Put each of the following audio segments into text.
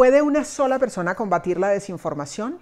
¿Puede una sola persona combatir la desinformación?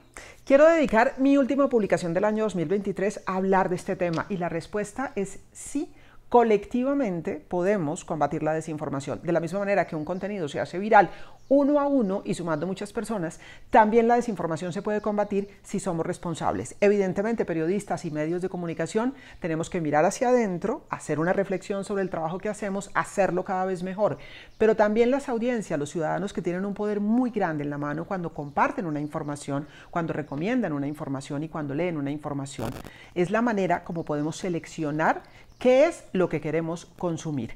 Quiero dedicar mi última publicación del año 2023 a hablar de este tema y la respuesta es sí colectivamente podemos combatir la desinformación. De la misma manera que un contenido se hace viral uno a uno y sumando muchas personas, también la desinformación se puede combatir si somos responsables. Evidentemente, periodistas y medios de comunicación tenemos que mirar hacia adentro, hacer una reflexión sobre el trabajo que hacemos, hacerlo cada vez mejor. Pero también las audiencias, los ciudadanos que tienen un poder muy grande en la mano cuando comparten una información, cuando recomiendan una información y cuando leen una información. Es la manera como podemos seleccionar ¿Qué es lo que queremos consumir?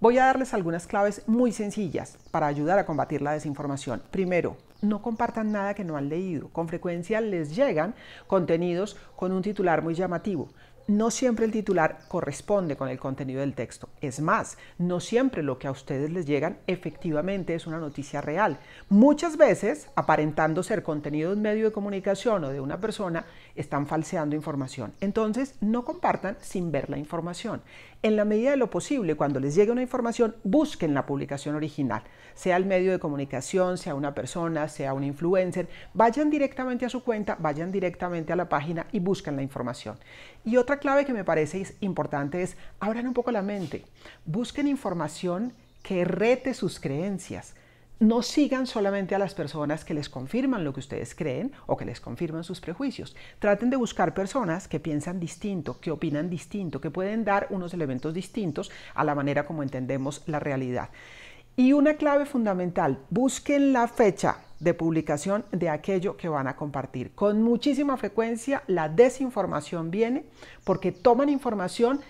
Voy a darles algunas claves muy sencillas para ayudar a combatir la desinformación. Primero, no compartan nada que no han leído. Con frecuencia les llegan contenidos con un titular muy llamativo no siempre el titular corresponde con el contenido del texto. Es más, no siempre lo que a ustedes les llegan efectivamente es una noticia real. Muchas veces, aparentando ser contenido de un medio de comunicación o de una persona, están falseando información. Entonces, no compartan sin ver la información. En la medida de lo posible, cuando les llegue una información, busquen la publicación original, sea el medio de comunicación, sea una persona, sea un influencer, vayan directamente a su cuenta, vayan directamente a la página y busquen la información. Y otra clave que me parece importante es abran un poco la mente, busquen información que rete sus creencias. No sigan solamente a las personas que les confirman lo que ustedes creen o que les confirman sus prejuicios. Traten de buscar personas que piensan distinto, que opinan distinto, que pueden dar unos elementos distintos a la manera como entendemos la realidad. Y una clave fundamental, busquen la fecha de publicación de aquello que van a compartir. Con muchísima frecuencia la desinformación viene porque toman información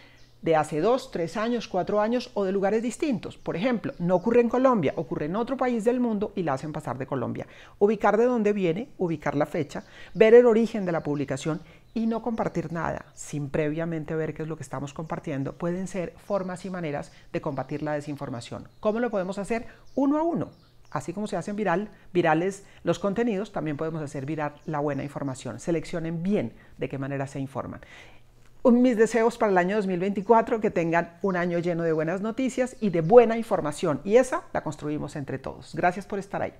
de hace dos, tres años, cuatro años o de lugares distintos. Por ejemplo, no ocurre en Colombia, ocurre en otro país del mundo y la hacen pasar de Colombia. Ubicar de dónde viene, ubicar la fecha, ver el origen de la publicación y no compartir nada sin previamente ver qué es lo que estamos compartiendo pueden ser formas y maneras de combatir la desinformación. ¿Cómo lo podemos hacer? Uno a uno Así como se hacen viral, virales los contenidos, también podemos hacer viral la buena información. Seleccionen bien de qué manera se informan. Mis deseos para el año 2024, que tengan un año lleno de buenas noticias y de buena información. Y esa la construimos entre todos. Gracias por estar ahí.